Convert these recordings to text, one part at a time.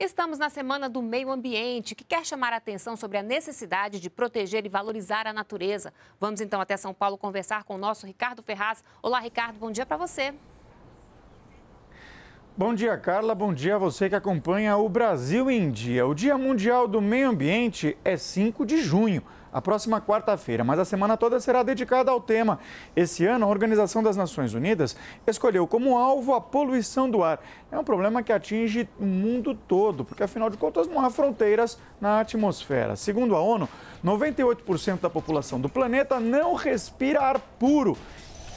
Estamos na Semana do Meio Ambiente, que quer chamar a atenção sobre a necessidade de proteger e valorizar a natureza. Vamos então até São Paulo conversar com o nosso Ricardo Ferraz. Olá, Ricardo, bom dia para você. Bom dia, Carla. Bom dia a você que acompanha o Brasil em Dia. O Dia Mundial do Meio Ambiente é 5 de junho, a próxima quarta-feira, mas a semana toda será dedicada ao tema. Esse ano, a Organização das Nações Unidas escolheu como alvo a poluição do ar. É um problema que atinge o mundo todo, porque afinal de contas não há fronteiras na atmosfera. Segundo a ONU, 98% da população do planeta não respira ar puro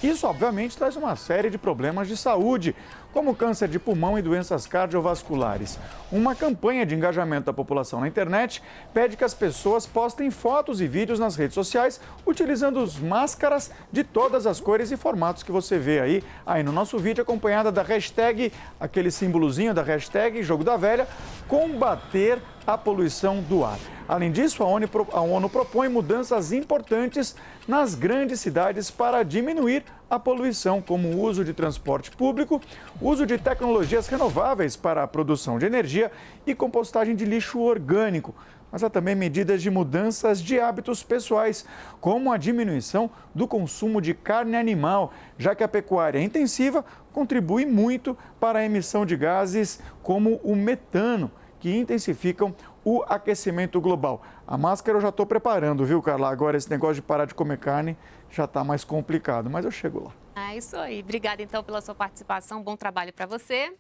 isso, obviamente, traz uma série de problemas de saúde, como câncer de pulmão e doenças cardiovasculares. Uma campanha de engajamento da população na internet pede que as pessoas postem fotos e vídeos nas redes sociais utilizando as máscaras de todas as cores e formatos que você vê aí, aí no nosso vídeo, acompanhada da hashtag, aquele símbolozinho da hashtag Jogo da Velha, combater a poluição do ar. Além disso, a ONU, a ONU propõe mudanças importantes nas grandes cidades para diminuir a poluição, como o uso de transporte público, uso de tecnologias renováveis para a produção de energia e compostagem de lixo orgânico. Mas há também medidas de mudanças de hábitos pessoais, como a diminuição do consumo de carne animal, já que a pecuária intensiva contribui muito para a emissão de gases como o metano, que intensificam o aquecimento global. A máscara eu já estou preparando, viu, Carla? Agora esse negócio de parar de comer carne já está mais complicado, mas eu chego lá. Ah, isso aí. Obrigada então pela sua participação. Bom trabalho para você.